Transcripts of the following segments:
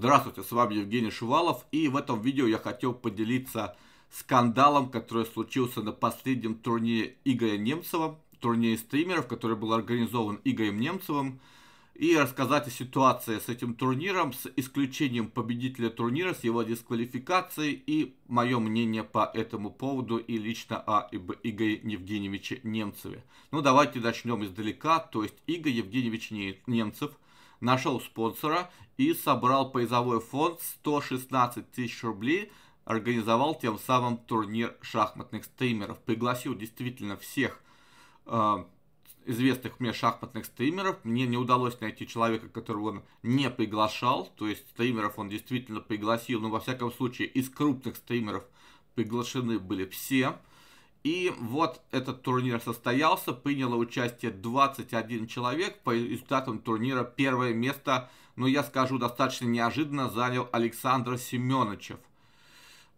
Здравствуйте, с вами Евгений Шувалов и в этом видео я хотел поделиться скандалом, который случился на последнем турнире Игоря Немцева, турнире стримеров, который был организован Игорем Немцевым, и рассказать о ситуации с этим турниром, с исключением победителя турнира, с его дисквалификацией и мое мнение по этому поводу и лично о Игоре Евгеньевиче Немцеве. Ну давайте начнем издалека, то есть Игорь Евгеньевич Немцев – нашел спонсора и собрал призовой фонд 116 тысяч рублей, организовал тем самым турнир шахматных стримеров. Пригласил действительно всех э, известных мне шахматных стримеров. Мне не удалось найти человека, которого он не приглашал. То есть стримеров он действительно пригласил, но во всяком случае из крупных стримеров приглашены были все. И вот этот турнир состоялся, приняло участие 21 человек, по результатам турнира первое место, но ну, я скажу, достаточно неожиданно занял Александр Семеновичев.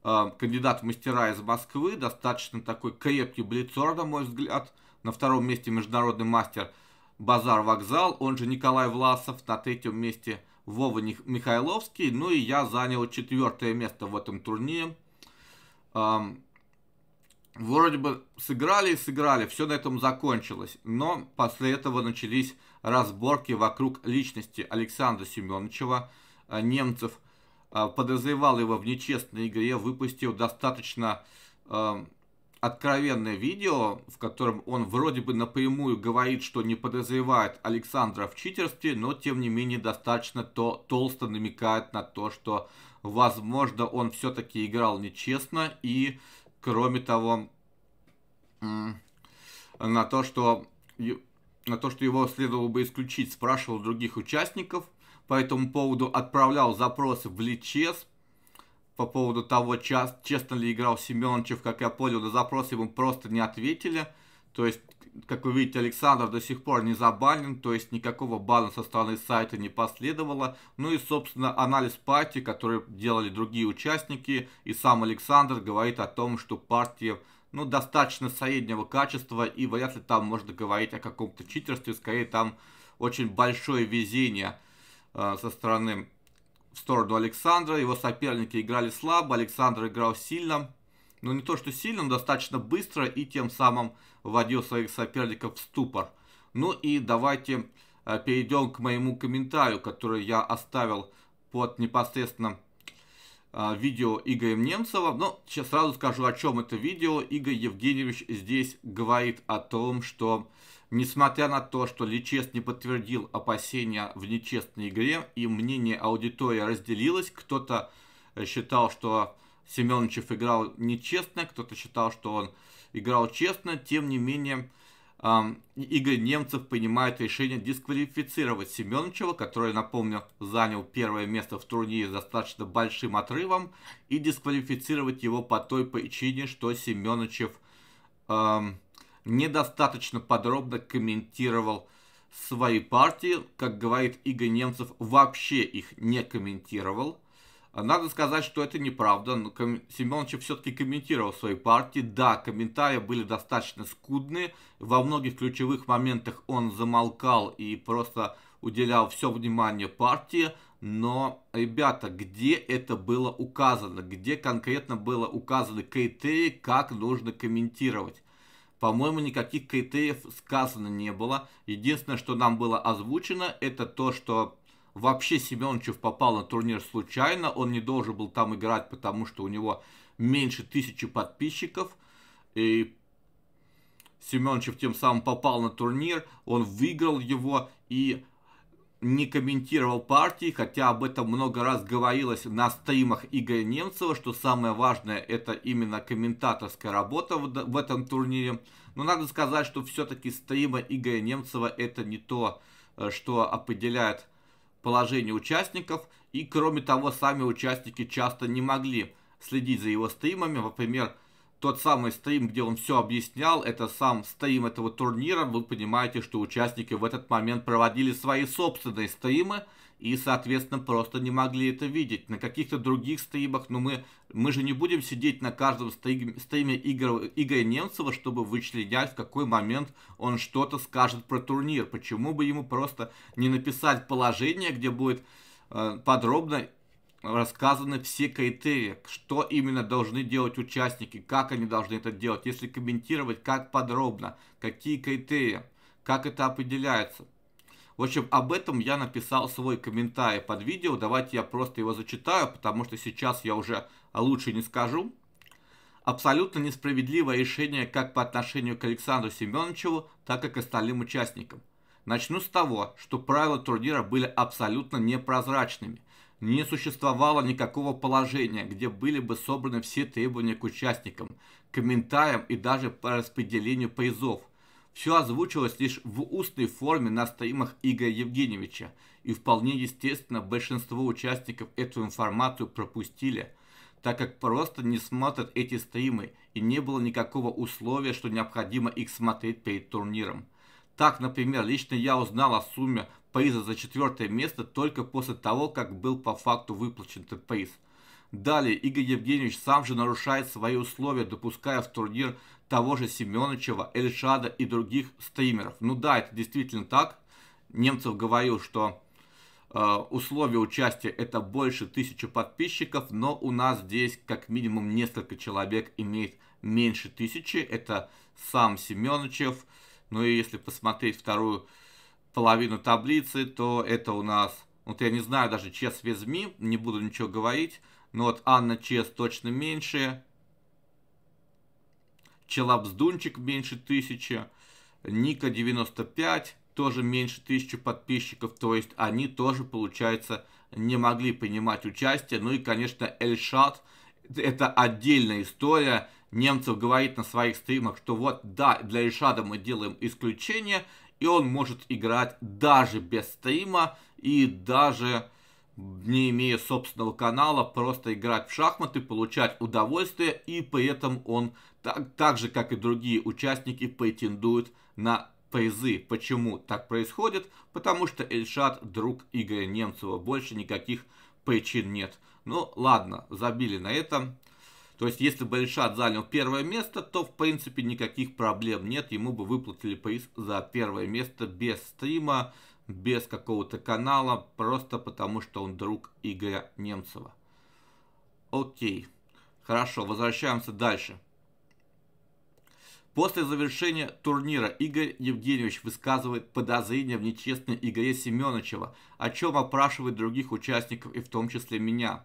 Э, кандидат в мастера из Москвы, достаточно такой крепкий блицор, на мой взгляд. На втором месте международный мастер Базар Вокзал, он же Николай Власов, на третьем месте Вова Михайловский, ну и я занял четвертое место в этом турнире. Эм, вроде бы сыграли и сыграли, все на этом закончилось. Но после этого начались разборки вокруг личности Александра Семеновича э, Немцев. Э, подозревал его в нечестной игре, выпустил достаточно э, откровенное видео, в котором он вроде бы напрямую говорит, что не подозревает Александра в читерстве, но тем не менее достаточно то толсто намекает на то, что возможно он все-таки играл нечестно и э, кроме того, на то, что на то, что его следовало бы исключить, спрашивал других участников по этому поводу, отправлял запросы в Личес по поводу того, честно ли играл Семенчев, как я понял, на запросы ему просто не ответили – то есть, как вы видите, Александр до сих пор не забанен, то есть никакого бана со стороны сайта не последовало. Ну и, собственно, анализ партии, который делали другие участники, и сам Александр говорит о том, что партия ну, достаточно среднего качества, и вряд ли там можно говорить о каком-то читерстве, скорее там очень большое везение э, со стороны в сторону Александра. Его соперники играли слабо, Александр играл сильно ну не то что сильно, но достаточно быстро и тем самым вводил своих соперников в ступор. Ну и давайте э, перейдем к моему комментарию, который я оставил под непосредственно э, видео Игорем Немцева. Но ну, сейчас сразу скажу, о чем это видео. Игорь Евгеньевич здесь говорит о том, что несмотря на то, что Личест не подтвердил опасения в нечестной игре и мнение аудитории разделилось, кто-то э, считал, что Семеновичев играл нечестно, кто-то считал, что он играл честно, тем не менее Игорь Немцев принимает решение дисквалифицировать Семеновичева, который, напомню, занял первое место в турнире с достаточно большим отрывом, и дисквалифицировать его по той причине, что Семеновичев эм, недостаточно подробно комментировал свои партии, как говорит Игорь Немцев, вообще их не комментировал. Надо сказать, что это неправда. Семенович все-таки комментировал свои партии. Да, комментарии были достаточно скудные. Во многих ключевых моментах он замолкал и просто уделял все внимание партии. Но, ребята, где это было указано? Где конкретно было указано критерии, как нужно комментировать? По-моему, никаких критериев сказано не было. Единственное, что нам было озвучено, это то, что Вообще Семеновичев попал на турнир случайно, он не должен был там играть, потому что у него меньше тысячи подписчиков. И Семеновичев тем самым попал на турнир, он выиграл его и не комментировал партии, хотя об этом много раз говорилось на стримах Игоря Немцева, что самое важное это именно комментаторская работа в, в этом турнире. Но надо сказать, что все-таки стримы Игоря Немцева это не то, э, что определяет положение участников, и кроме того, сами участники часто не могли следить за его стримами. Например, тот самый стрим, где он все объяснял, это сам стрим этого турнира. Вы понимаете, что участники в этот момент проводили свои собственные стримы, и, соответственно, просто не могли это видеть. На каких-то других стримах, но ну, мы, мы же не будем сидеть на каждом стриме Игоря, Игоря Немцева, чтобы вычленять, в какой момент он что-то скажет про турнир. Почему бы ему просто не написать положение, где будет э, подробно рассказаны все критерии, что именно должны делать участники, как они должны это делать, если комментировать, как подробно, какие критерии, как это определяется. В общем, об этом я написал свой комментарий под видео. Давайте я просто его зачитаю, потому что сейчас я уже лучше не скажу. Абсолютно несправедливое решение как по отношению к Александру Семеновичу, так и к остальным участникам. Начну с того, что правила турнира были абсолютно непрозрачными. Не существовало никакого положения, где были бы собраны все требования к участникам, комментариям и даже по распределению призов все озвучилось лишь в устной форме на стримах Игоря Евгеньевича, и вполне естественно большинство участников эту информацию пропустили, так как просто не смотрят эти стримы, и не было никакого условия, что необходимо их смотреть перед турниром. Так, например, лично я узнал о сумме приза за четвертое место только после того, как был по факту выплачен этот приз – Далее Игорь Евгеньевич сам же нарушает свои условия, допуская в турнир того же Семеновичева, Эльшада и других стримеров. Ну да, это действительно так. Немцев говорил, что э, условия участия это больше тысячи подписчиков, но у нас здесь как минимум несколько человек имеет меньше тысячи. Это сам Семеновичев. Ну и если посмотреть вторую половину таблицы, то это у нас, вот я не знаю даже чес Везми, не буду ничего говорить, но вот Анна Чес точно меньше, Челабздунчик меньше тысячи, Ника 95 тоже меньше тысячи подписчиков, то есть они тоже, получается, не могли принимать участие. Ну и, конечно, Эльшат, это отдельная история. Немцев говорит на своих стримах, что вот, да, для Эльшада мы делаем исключение, и он может играть даже без стрима, и даже не имея собственного канала, просто играть в шахматы, получать удовольствие, и при этом он так, так же, как и другие участники, претендует на призы. Почему так происходит? Потому что Эльшат друг Игоря Немцева. Больше никаких причин нет. Ну, ладно, забили на этом. То есть, если бы Эльшат занял первое место, то, в принципе, никаких проблем нет. Ему бы выплатили приз за первое место без стрима, без какого-то канала, просто потому что он друг Игоря Немцева. Окей. Хорошо, возвращаемся дальше. После завершения турнира Игорь Евгеньевич высказывает подозрения в нечестной игре Семеновичева, о чем опрашивает других участников и в том числе меня.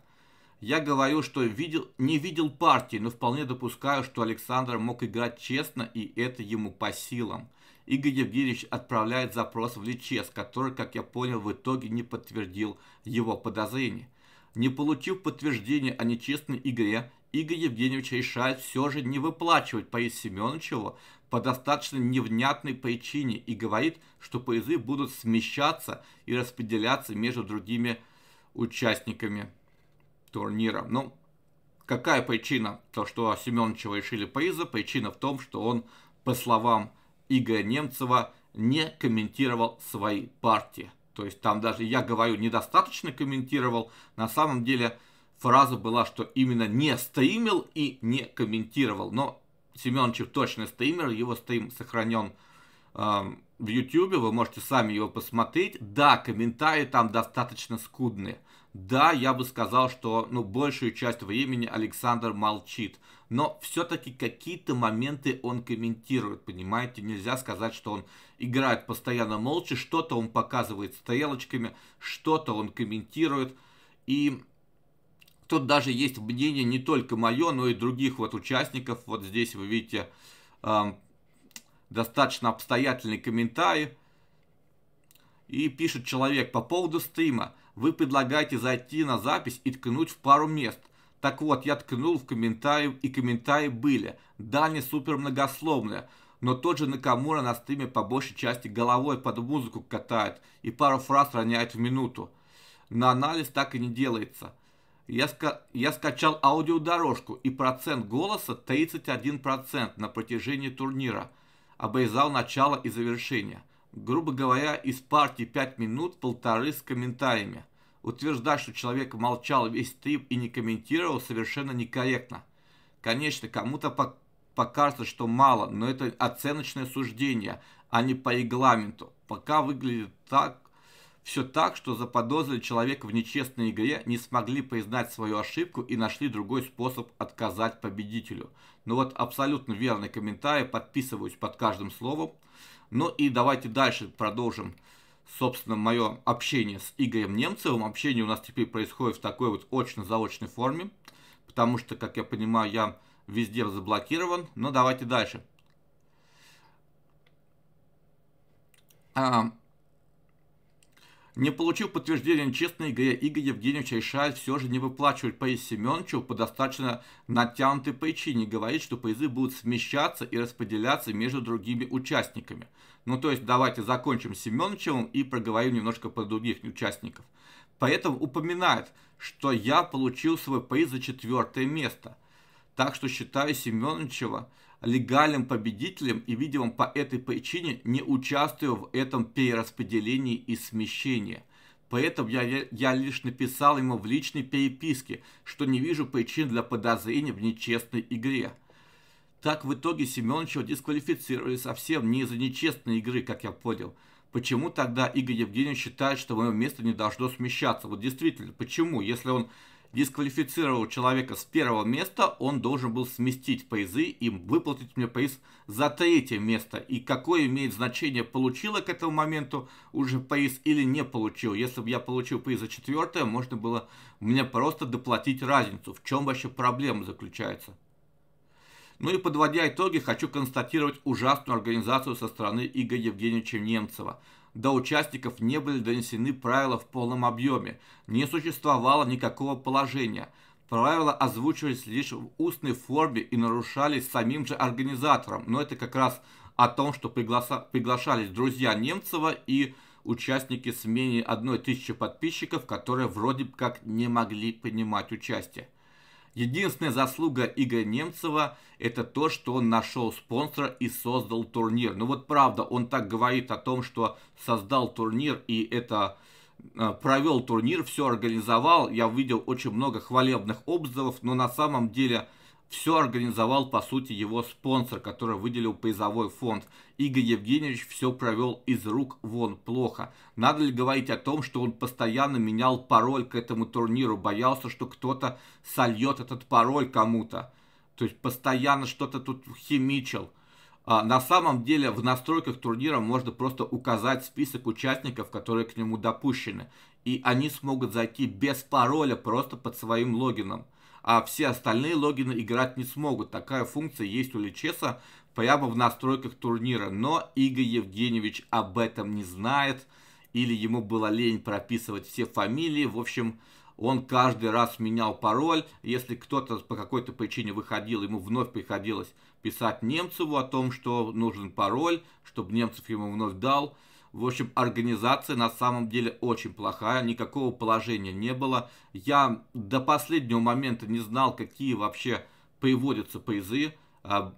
Я говорю, что видел, не видел партии, но вполне допускаю, что Александр мог играть честно, и это ему по силам. Игорь Евгеньевич отправляет запрос в Личес, который, как я понял, в итоге не подтвердил его подозрения. Не получив подтверждения о нечестной игре, Игорь Евгеньевич решает все же не выплачивать Паису Семеновичеву по достаточно невнятной причине и говорит, что призы будут смещаться и распределяться между другими участниками турнира. Ну, какая причина? То, что Семеновичева решили приза, причина в том, что он, по словам Игоря Немцева, не комментировал свои партии. То есть там даже, я говорю, недостаточно комментировал. На самом деле, фраза была, что именно не стримил и не комментировал. Но Семеновичев точно стример, его стрим сохранен эм, в YouTube, вы можете сами его посмотреть. Да, комментарии там достаточно скудные. Да, я бы сказал, что ну, большую часть времени Александр молчит. Но все-таки какие-то моменты он комментирует, понимаете? Нельзя сказать, что он играет постоянно молча. Что-то он показывает стрелочками, что-то он комментирует. И Тут даже есть мнение не только мое, но и других вот участников. Вот здесь вы видите э, достаточно обстоятельный комментарий. И пишет человек, по поводу стрима, вы предлагаете зайти на запись и ткнуть в пару мест. Так вот, я ткнул в комментарии, и комментарии были. Да, не супер многословные, но тот же Накамура на стриме по большей части головой под музыку катает и пару фраз роняет в минуту. На анализ так и не делается я, ска я скачал аудиодорожку и процент голоса 31% на протяжении турнира. Обрезал начало и завершение. Грубо говоря, из партии 5 минут полторы с комментариями. Утверждать, что человек молчал весь трип и не комментировал, совершенно некорректно. Конечно, кому-то по покажется, что мало, но это оценочное суждение, а не по регламенту. Пока выглядит так, все так, что заподозрили человека в нечестной игре, не смогли признать свою ошибку и нашли другой способ отказать победителю. Ну вот абсолютно верный комментарий, подписываюсь под каждым словом. Ну и давайте дальше продолжим, собственно, мое общение с Игорем Немцевым. Общение у нас теперь происходит в такой вот очно-заочной форме, потому что, как я понимаю, я везде заблокирован. Но ну, давайте дальше. А, не получив подтверждения честной игре, Игорь Евгеньевич решает все же не выплачивать Пейс Семеновичу по достаточно натянутой причине. Говорит, что призы будут смещаться и распределяться между другими участниками. Ну то есть давайте закончим с Семеновичевым и проговорим немножко про других участников. Поэтому упоминает, что я получил свой приз за четвертое место. Так что считаю Семеновичева легальным победителем и, видимо, по этой причине не участвую в этом перераспределении и смещении. Поэтому я, я лишь написал ему в личной переписке, что не вижу причин для подозрения в нечестной игре. Так в итоге Семеновича дисквалифицировали совсем не из-за нечестной игры, как я понял. Почему тогда Игорь Евгеньевич считает, что мое место не должно смещаться? Вот действительно, почему? Если он дисквалифицировал человека с первого места, он должен был сместить призы и выплатить мне приз за третье место. И какое имеет значение, получила к этому моменту уже приз или не получил. Если бы я получил приз за четвертое, можно было мне просто доплатить разницу. В чем вообще проблема заключается? Ну и подводя итоги, хочу констатировать ужасную организацию со стороны Игоря Евгеньевича Немцева – до участников не были донесены правила в полном объеме, не существовало никакого положения. Правила озвучивались лишь в устной форме и нарушались самим же организатором. Но это как раз о том, что пригласа... приглашались друзья Немцева и участники с менее 1000 подписчиков, которые вроде как не могли принимать участие. Единственная заслуга Игоря Немцева это то, что он нашел спонсора и создал турнир. Ну вот правда, он так говорит о том, что создал турнир и это э, провел турнир, все организовал. Я видел очень много хвалебных обзывов, но на самом деле все организовал, по сути, его спонсор, который выделил призовой фонд. Игорь Евгеньевич все провел из рук вон плохо. Надо ли говорить о том, что он постоянно менял пароль к этому турниру, боялся, что кто-то сольет этот пароль кому-то. То есть постоянно что-то тут химичил. А, на самом деле в настройках турнира можно просто указать список участников, которые к нему допущены. И они смогут зайти без пароля, просто под своим логином а все остальные логины играть не смогут. Такая функция есть у Личеса прямо в настройках турнира, но Игорь Евгеньевич об этом не знает, или ему было лень прописывать все фамилии, в общем, он каждый раз менял пароль. Если кто-то по какой-то причине выходил, ему вновь приходилось писать Немцеву о том, что нужен пароль, чтобы Немцев ему вновь дал. В общем, организация на самом деле очень плохая, никакого положения не было. Я до последнего момента не знал, какие вообще приводятся призы. А,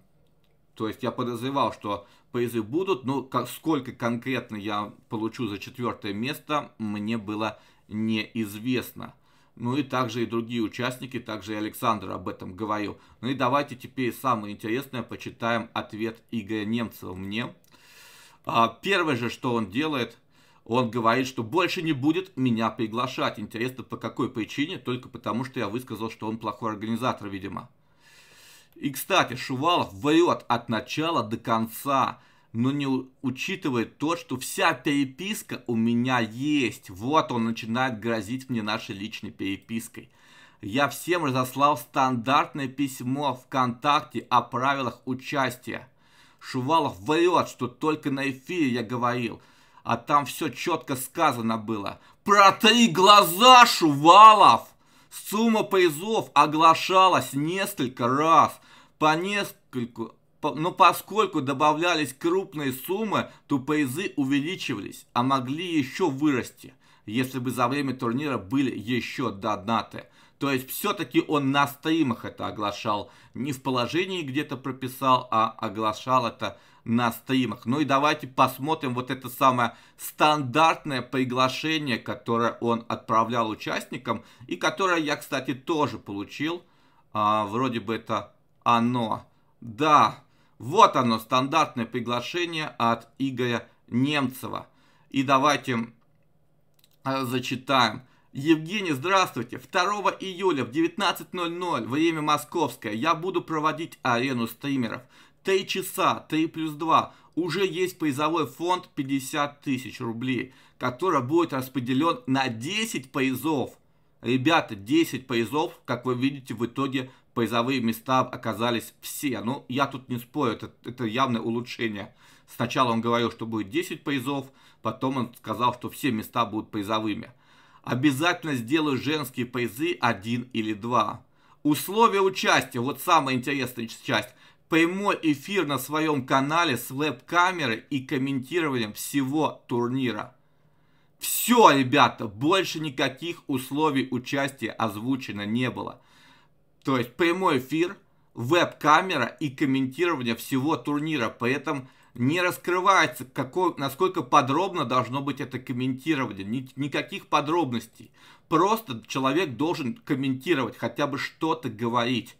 то есть я подозревал, что призы будут, но сколько конкретно я получу за четвертое место, мне было неизвестно. Ну и также и другие участники, также и Александр об этом говорил. Ну и давайте теперь самое интересное, почитаем ответ Игоря Немцева мне а первое же, что он делает, он говорит, что больше не будет меня приглашать. Интересно, по какой причине? Только потому, что я высказал, что он плохой организатор, видимо. И, кстати, Шувалов врет от начала до конца, но не учитывает то, что вся переписка у меня есть. Вот он начинает грозить мне нашей личной перепиской. Я всем разослал стандартное письмо ВКонтакте о правилах участия. Шувалов врет, что только на эфире я говорил. А там все четко сказано было. Про три глаза, Шувалов! Сумма призов оглашалась несколько раз. По нескольку... но поскольку добавлялись крупные суммы, то призы увеличивались, а могли еще вырасти, если бы за время турнира были еще донаты. То есть все-таки он на стримах это оглашал. Не в положении где-то прописал, а оглашал это на стримах. Ну и давайте посмотрим вот это самое стандартное приглашение, которое он отправлял участникам. И которое я, кстати, тоже получил. А, вроде бы это оно. Да, вот оно, стандартное приглашение от Игоря Немцева. И давайте а, зачитаем. Евгений, здравствуйте. 2 июля в 19.00, время московское, я буду проводить арену стримеров. 3 часа, 3 плюс 2. Уже есть призовой фонд 50 тысяч рублей, который будет распределен на 10 призов. Ребята, 10 призов, как вы видите, в итоге призовые места оказались все. Ну, я тут не спорю, это, это явное улучшение. Сначала он говорил, что будет 10 призов, потом он сказал, что все места будут призовыми. Обязательно сделаю женские призы один или два. Условия участия, вот самая интересная часть. Прямой эфир на своем канале с веб-камерой и комментированием всего турнира. Все, ребята, больше никаких условий участия озвучено не было. То есть прямой эфир, веб-камера и комментирование всего турнира. Поэтому не раскрывается, какой, насколько подробно должно быть это комментирование. Ни, никаких подробностей. Просто человек должен комментировать, хотя бы что-то говорить.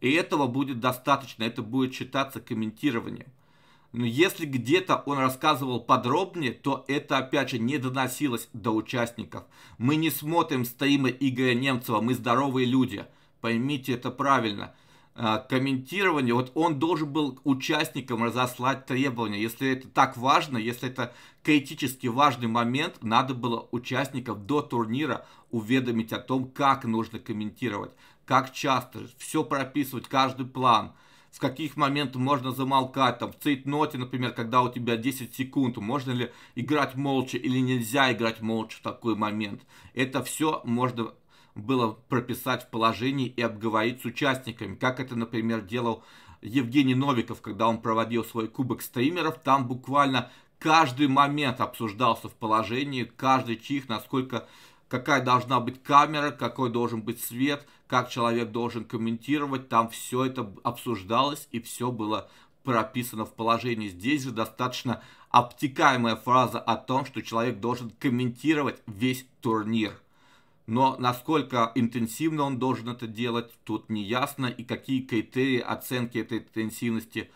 И этого будет достаточно, это будет считаться комментированием. Но если где-то он рассказывал подробнее, то это, опять же, не доносилось до участников. Мы не смотрим стримы Игоря Немцева, мы здоровые люди. Поймите это правильно. А, комментирование, вот он должен был участникам разослать требования, если это так важно, если это критически важный момент, надо было участников до турнира уведомить о том, как нужно комментировать, как часто, все прописывать, каждый план, в каких моментах можно замолкать, там, в цейтноте, например, когда у тебя 10 секунд, можно ли играть молча или нельзя играть молча в такой момент. Это все можно было прописать в положении и обговорить с участниками, как это, например, делал Евгений Новиков, когда он проводил свой кубок стримеров, там буквально каждый момент обсуждался в положении, каждый чих, насколько какая должна быть камера, какой должен быть свет, как человек должен комментировать. Там все это обсуждалось и все было прописано в положении. Здесь же достаточно обтекаемая фраза о том, что человек должен комментировать весь турнир но насколько интенсивно он должен это делать, тут не ясно, и какие критерии оценки этой интенсивности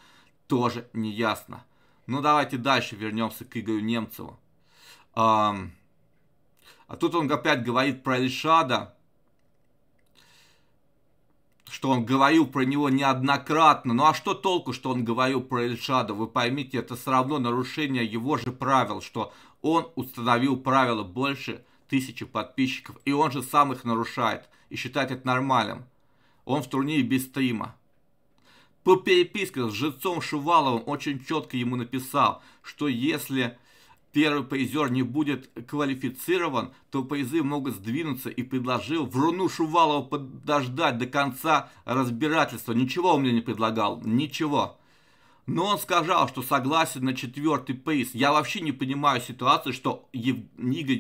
тоже не ясно. Ну давайте дальше вернемся к Игорю Немцеву. А, а тут он опять говорит про Ришада, что он говорил про него неоднократно. Ну а что толку, что он говорил про Эльшада? Вы поймите, это все равно нарушение его же правил, что он установил правила больше тысячи подписчиков, и он же сам их нарушает, и считает это нормальным. Он в турнире без стрима. По переписке с жильцом Шуваловым очень четко ему написал, что если первый призер не будет квалифицирован, то призы могут сдвинуться и предложил Вруну Шувалову подождать до конца разбирательства. Ничего он мне не предлагал, ничего. Но он сказал, что согласен на четвертый пейс. Я вообще не понимаю ситуации, что Игорь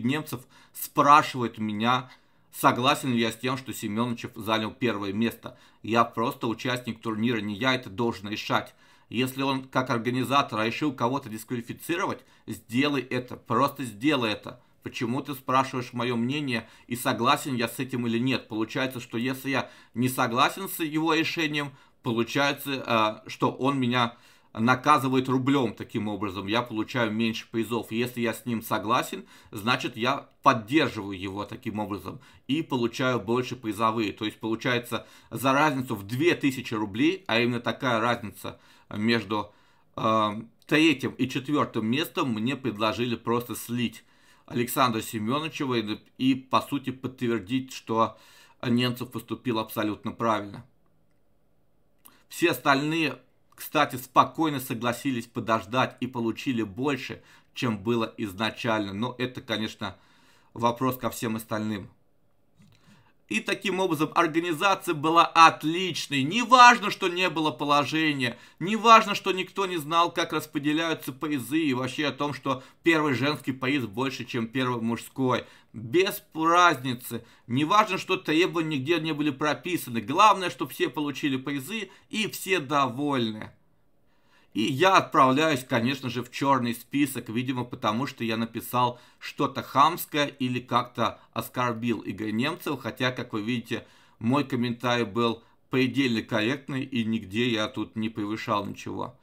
Немцев спрашивает меня, согласен ли я с тем, что Семеновичев занял первое место. Я просто участник турнира, не я это должен решать. Если он, как организатор, решил кого-то дисквалифицировать, сделай это, просто сделай это. Почему ты спрашиваешь мое мнение и согласен я с этим или нет? Получается, что если я не согласен с его решением, получается, э, что он меня наказывает рублем таким образом. Я получаю меньше призов. Если я с ним согласен, значит я поддерживаю его таким образом и получаю больше призовые. То есть получается за разницу в 2000 рублей, а именно такая разница между э, третьим и четвертым местом мне предложили просто слить Александра Семеновича и, и по сути подтвердить, что Немцев поступил абсолютно правильно. Все остальные кстати, спокойно согласились подождать и получили больше, чем было изначально. Но это, конечно, вопрос ко всем остальным. И таким образом организация была отличной. Не важно, что не было положения. Не важно, что никто не знал, как распределяются призы. И вообще о том, что первый женский приз больше, чем первый мужской без разницы. Не важно, что требования нигде не были прописаны. Главное, что все получили призы и все довольны. И я отправляюсь, конечно же, в черный список, видимо, потому что я написал что-то хамское или как-то оскорбил Игоря Немцева, хотя, как вы видите, мой комментарий был предельно корректный и нигде я тут не превышал ничего.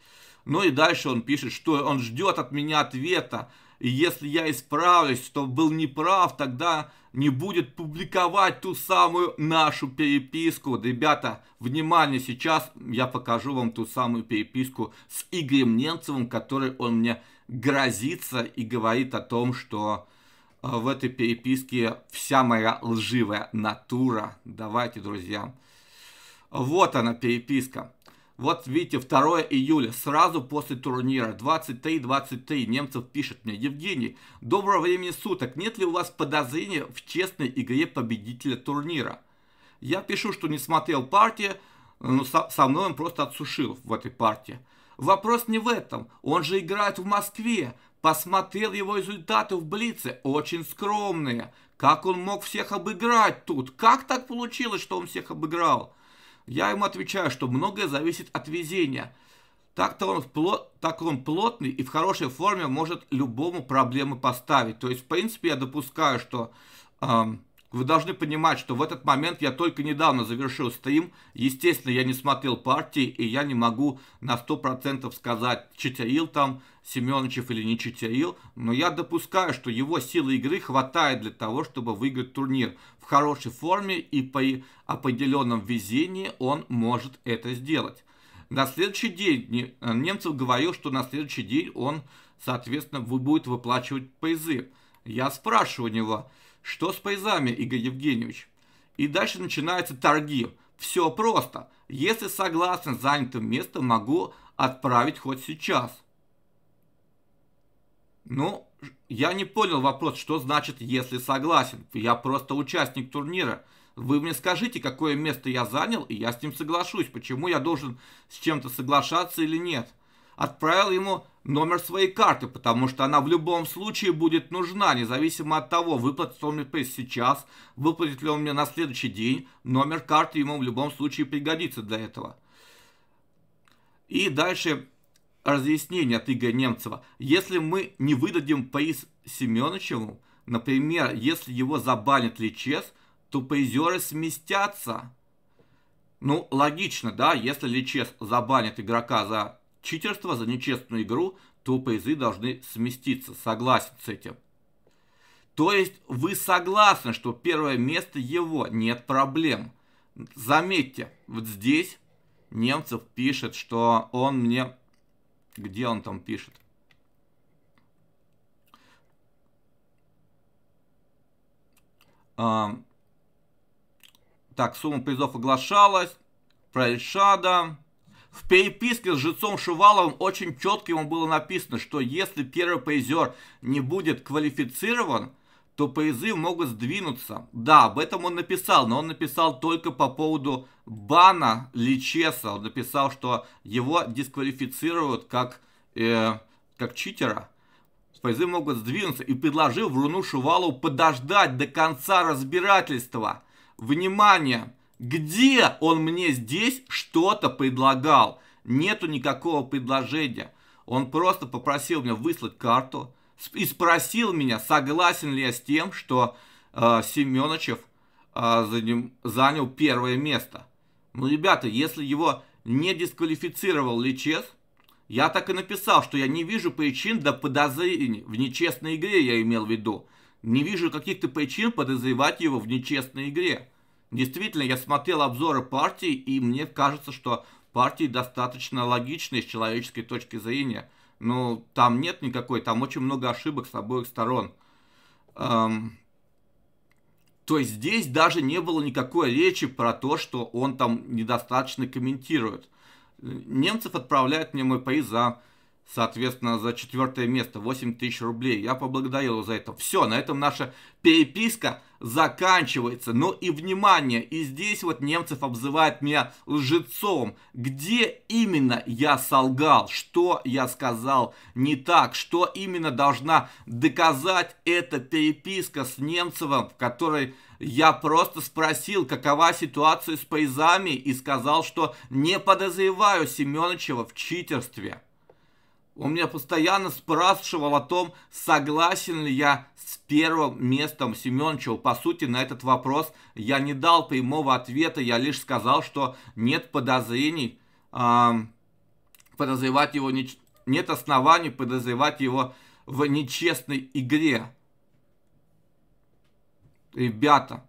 Ну и дальше он пишет, что он ждет от меня ответа и если я исправлюсь, что был неправ, тогда не будет публиковать ту самую нашу переписку. Ребята, внимание, сейчас я покажу вам ту самую переписку с Игорем Немцевым, который он мне грозится и говорит о том, что э, в этой переписке вся моя лживая натура. Давайте, друзья. Вот она переписка. Вот видите, 2 июля, сразу после турнира, 23-23, немцев пишет мне, Евгений, доброго времени суток, нет ли у вас подозрения в честной игре победителя турнира? Я пишу, что не смотрел партии, но со, со мной он просто отсушил в этой партии. Вопрос не в этом, он же играет в Москве, посмотрел его результаты в Блице, очень скромные. Как он мог всех обыграть тут? Как так получилось, что он всех обыграл? Я ему отвечаю, что многое зависит от везения. Так-то он, пло... так он плотный и в хорошей форме может любому проблему поставить. То есть, в принципе, я допускаю, что эм, вы должны понимать, что в этот момент я только недавно завершил стрим. Естественно, я не смотрел партии, и я не могу на 100% сказать, читерил там Семеновичев или не читерил. Но я допускаю, что его силы игры хватает для того, чтобы выиграть турнир. В хорошей форме и по определенном везении он может это сделать. На следующий день э, Немцев говорил, что на следующий день он, соответственно, будет выплачивать призы. Я спрашиваю у него, что с призами, Игорь Евгеньевич? И дальше начинаются торги. Все просто. Если согласен с занятым местом, могу отправить хоть сейчас. Ну, я не понял вопрос, что значит «если согласен». Я просто участник турнира. Вы мне скажите, какое место я занял, и я с ним соглашусь. Почему я должен с чем-то соглашаться или нет? отправил ему номер своей карты, потому что она в любом случае будет нужна, независимо от того, выплатит он мне сейчас, выплатит ли он мне на следующий день, номер карты ему в любом случае пригодится для этого. И дальше разъяснение от Игоря Немцева. Если мы не выдадим Паис Семеновичеву, например, если его забанят Личес, то призеры сместятся. Ну, логично, да, если Личес забанит игрока за читерство за нечестную игру, то призы должны сместиться. Согласен с этим. То есть вы согласны, что первое место его, нет проблем. Заметьте, вот здесь Немцев пишет, что он мне... Где он там пишет? А... Так, сумма призов оглашалась. Про Ильшада. В переписке с жильцом Шуваловым очень четко ему было написано, что если первый призер не будет квалифицирован, то призы могут сдвинуться. Да, об этом он написал, но он написал только по поводу бана Личеса. Он написал, что его дисквалифицируют как, э, как читера. Призы могут сдвинуться и предложил Вруну Шувалову подождать до конца разбирательства. Внимание! Где он мне здесь что-то предлагал? Нету никакого предложения. Он просто попросил меня выслать карту и спросил меня, согласен ли я с тем, что э, Семеновичев э, заним, занял первое место. Ну, ребята, если его не дисквалифицировал Личес, я так и написал, что я не вижу причин для подозрений в нечестной игре, я имел в виду. Не вижу каких-то причин подозревать его в нечестной игре. Действительно, я смотрел обзоры партий, и мне кажется, что партии достаточно логичные с человеческой точки зрения. Но ну, там нет никакой, там очень много ошибок с обоих сторон. Эм, то есть здесь даже не было никакой речи про то, что он там недостаточно комментирует. Немцев отправляют мне мой поезд за, соответственно, за четвертое место, 8 тысяч рублей. Я поблагодарил его за это. Все, на этом наша переписка заканчивается. Ну и внимание, и здесь вот Немцев обзывает меня лжецом. Где именно я солгал? Что я сказал не так? Что именно должна доказать эта переписка с Немцевым, в которой я просто спросил, какова ситуация с пейзами и сказал, что не подозреваю Семеновичева в читерстве. Он меня постоянно спрашивал о том, согласен ли я с первым местом Семенчева. По сути, на этот вопрос я не дал прямого ответа, я лишь сказал, что нет подозрений, э, подозревать его, не, нет оснований подозревать его в нечестной игре. Ребята,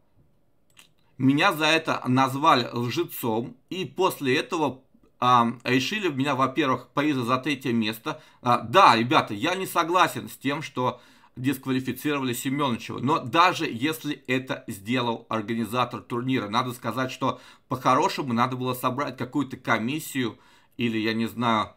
меня за это назвали лжецом, и после этого решили меня, во-первых, приза за третье место. Э, да, ребята, я не согласен с тем, что дисквалифицировали Семеновичева. Но даже если это сделал организатор турнира, надо сказать, что по-хорошему надо было собрать какую-то комиссию или, я не знаю,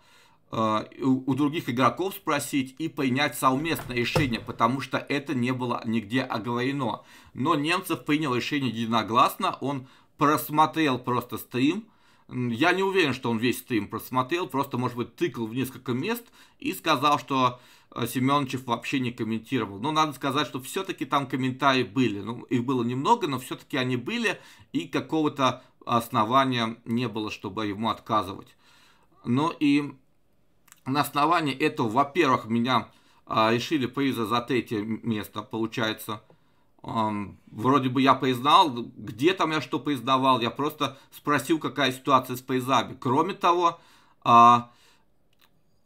э, у других игроков спросить и принять совместное решение, потому что это не было нигде оговорено. Но Немцев принял решение единогласно, он просмотрел просто стрим, я не уверен, что он весь стрим просмотрел, просто, может быть, тыкал в несколько мест и сказал, что Э, Семеновичев вообще не комментировал. Но ну, надо сказать, что все-таки там комментарии были. Ну, их было немного, но все-таки они были, и какого-то основания не было, чтобы ему отказывать. Но ну, и на основании этого, во-первых, меня а, решили приза за третье место, получается. Um, вроде бы я поиздал, где там я что поиздавал, я просто спросил, какая ситуация с поездами. Кроме того, а,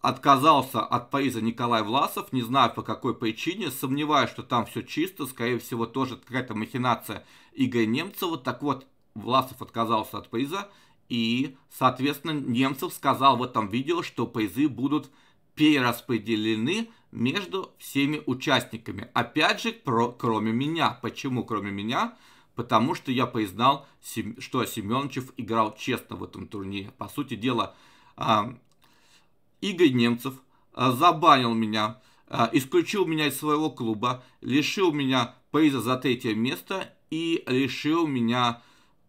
отказался от Парижа Николай Власов, не знаю по какой причине, сомневаюсь, что там все чисто, скорее всего тоже какая-то махинация Игоря Немцева. Так вот, Власов отказался от Парижа, и, соответственно, Немцев сказал в этом видео, что призы будут перераспределены между всеми участниками. Опять же, про, кроме меня. Почему кроме меня? Потому что я признал, что Семеновичев играл честно в этом турнире. По сути дела, Игорь Немцев э, забанил меня, э, исключил меня из своего клуба, лишил меня приза за третье место и лишил меня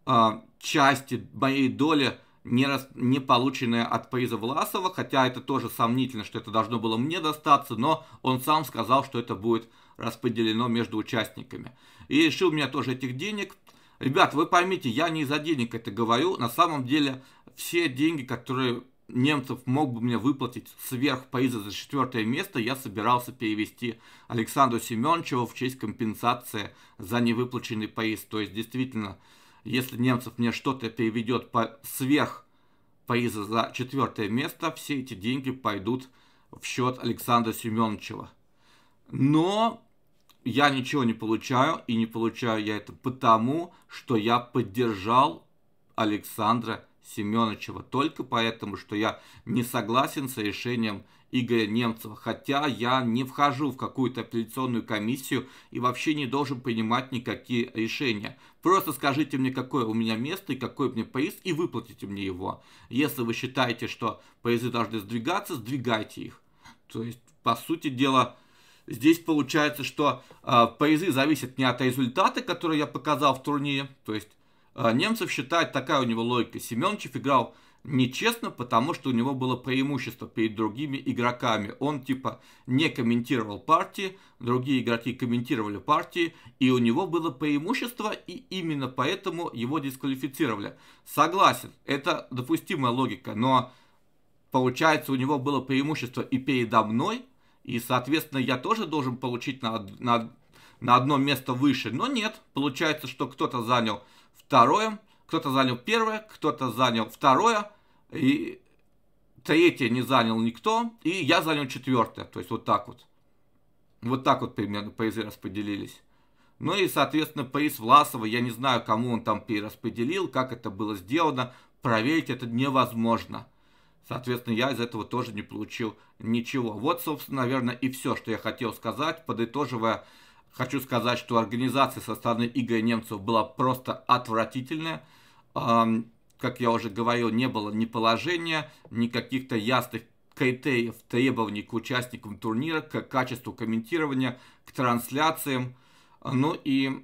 э, части моей доли не, рас... не полученное от приза Власова, хотя это тоже сомнительно, что это должно было мне достаться, но он сам сказал, что это будет распределено между участниками. И решил меня тоже этих денег. Ребят, вы поймите, я не из-за денег это говорю. На самом деле, все деньги, которые Немцев мог бы мне выплатить сверх сверхпризы за четвертое место, я собирался перевести Александру Семеновичу в честь компенсации за невыплаченный приз. То есть, действительно, если Немцев мне что-то переведет по сверх призы за четвертое место, все эти деньги пойдут в счет Александра Семеновича. Но я ничего не получаю, и не получаю я это потому, что я поддержал Александра Семеновича Семеновичева. Только поэтому, что я не согласен с решением Игоря Немцева. Хотя я не вхожу в какую-то апелляционную комиссию и вообще не должен принимать никакие решения. Просто скажите мне, какое у меня место и какой мне приз, и выплатите мне его. Если вы считаете, что призы должны сдвигаться, сдвигайте их. То есть, по сути дела, Здесь получается, что э, призы зависят не от результата, который я показал в турнире, то есть а, немцев считает, такая у него логика. Семеновичев играл нечестно, потому что у него было преимущество перед другими игроками. Он типа не комментировал партии, другие игроки комментировали партии, и у него было преимущество, и именно поэтому его дисквалифицировали. Согласен, это допустимая логика, но получается у него было преимущество и передо мной, и, соответственно, я тоже должен получить на, на, на одно место выше. Но нет, получается, что кто-то занял второе, кто-то занял первое, кто-то занял второе, и третье не занял никто, и я занял четвертое. То есть вот так вот. Вот так вот примерно призы распределились. Ну и, соответственно, приз Власова, я не знаю, кому он там перераспределил, как это было сделано, проверить это невозможно. Соответственно, я из этого тоже не получил ничего. Вот, собственно, наверное, и все, что я хотел сказать, подытоживая Хочу сказать, что организация со стороны Игоря Немцев была просто отвратительная. Как я уже говорил, не было ни положения, ни каких-то ясных критериев, требований к участникам турнира, к качеству комментирования, к трансляциям. Ну и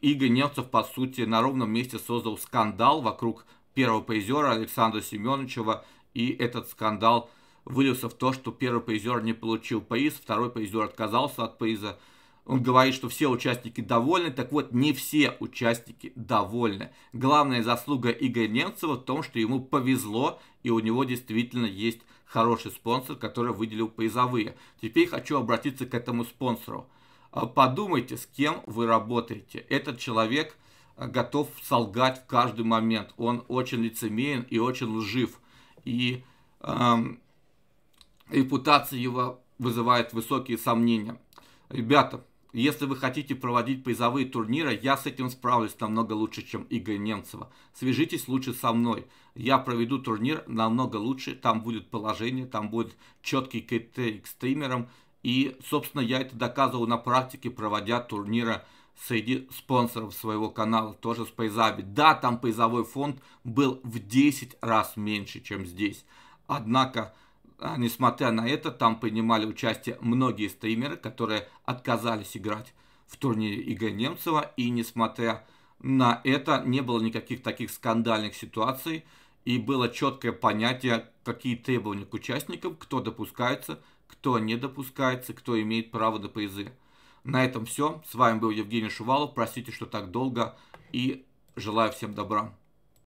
Игорь Немцев, по сути, на ровном месте создал скандал вокруг первого призера Александра Семеновича, И этот скандал вылился в то, что первый призер не получил приз, второй призер отказался от приза. Он говорит, что все участники довольны. Так вот, не все участники довольны. Главная заслуга Игоря Немцева в том, что ему повезло, и у него действительно есть хороший спонсор, который выделил призовые. Теперь хочу обратиться к этому спонсору. А, подумайте, с кем вы работаете. Этот человек а, готов солгать в каждый момент. Он очень лицемерен и очень лжив. И эм, репутация его вызывает высокие сомнения. Ребята, если вы хотите проводить призовые турниры, я с этим справлюсь намного лучше, чем Игорь Немцева. Свяжитесь лучше со мной. Я проведу турнир намного лучше, там будет положение, там будет четкий критерий к стримерам. И, собственно, я это доказывал на практике, проводя турниры среди спонсоров своего канала, тоже с призами. Да, там призовой фонд был в 10 раз меньше, чем здесь. Однако а, несмотря на это, там принимали участие многие стримеры, которые отказались играть в турнире Игоря Немцева. И несмотря на это, не было никаких таких скандальных ситуаций. И было четкое понятие, какие требования к участникам, кто допускается, кто не допускается, кто имеет право на призы. На этом все. С вами был Евгений Шувалов. Простите, что так долго. И желаю всем добра.